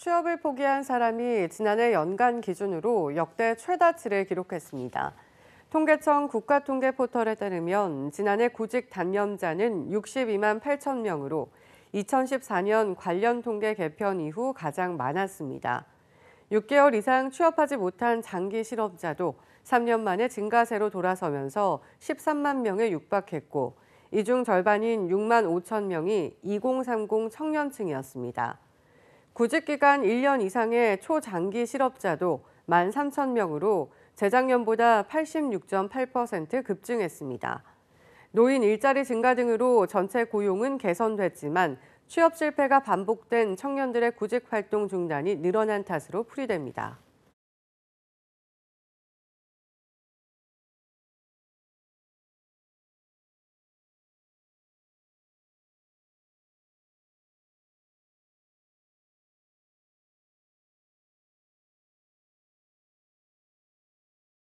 취업을 포기한 사람이 지난해 연간 기준으로 역대 최다치를 기록했습니다. 통계청 국가통계 포털에 따르면 지난해 구직 단념자는 62만 8천 명으로 2014년 관련 통계 개편 이후 가장 많았습니다. 6개월 이상 취업하지 못한 장기 실업자도 3년 만에 증가세로 돌아서면서 13만 명에 육박했고 이 중 절반인 6만 5천 명이 2030 청년층이었습니다. 구직기간 1년 이상의 초장기 실업자도 1만 3천 명으로 재작년보다 86.8% 급증했습니다. 노인 일자리 증가 등으로 전체 고용은 개선됐지만 취업 실패가 반복된 청년들의 구직 활동 중단이 늘어난 탓으로 풀이됩니다.